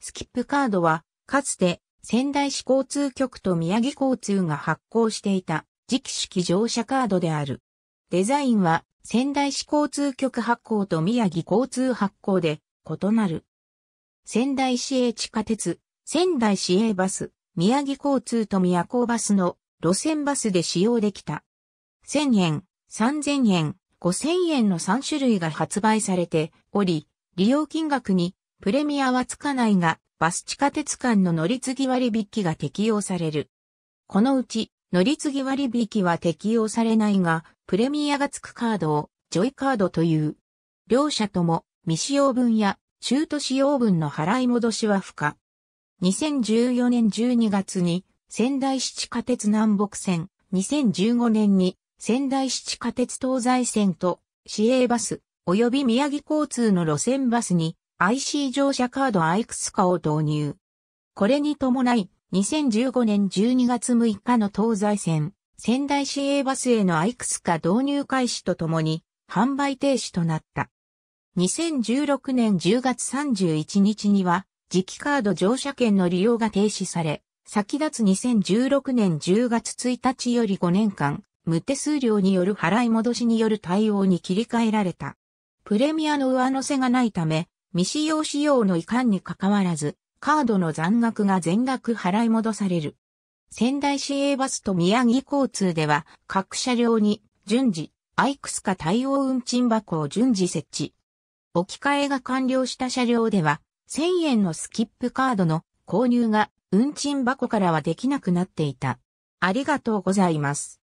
スキップカードは、かつて仙台市交通局と宮城交通が発行していた磁気式乗車カードである。デザインは仙台市交通局発行と宮城交通発行で異なる。仙台市営地下鉄、仙台市営バス、宮城交通と宮古バスの路線バスで使用できた。1000円、3000円、5000円の3種類が発売されており、利用金額にプレミアはつかないが、バス地下鉄間の乗り継ぎ割引が適用される。このうち、乗り継ぎ割引は適用されないが、プレミアがつくカードを、ジョイカードという。両者とも、未使用分や、中途使用分の払い戻しは不可。2014年12月に、仙台市地下鉄南北線、2015年に、仙台市地下鉄東西線と、市営バス、及び宮城交通の路線バスに、IC 乗車カードアイクスカを導入。これに伴い、2015年12月6日の東西線、仙台市営バスへのアイクスカ導入開始とともに、販売停止となった。2016年10月31日には、磁気カード乗車券の利用が停止され、先立つ2016年10月1日より5年間、無手数料による払い戻しによる対応に切り替えられた。プレミアの上乗せがないため、未使用仕様の遺憾に関わらず、カードの残額が全額払い戻される。仙台市営バスと宮城交通では、各車両に順次、アイクスカ対応運賃箱を順次設置。置き換えが完了した車両では、1000円のスキップカードの購入が運賃箱からはできなくなっていた。ありがとうございます。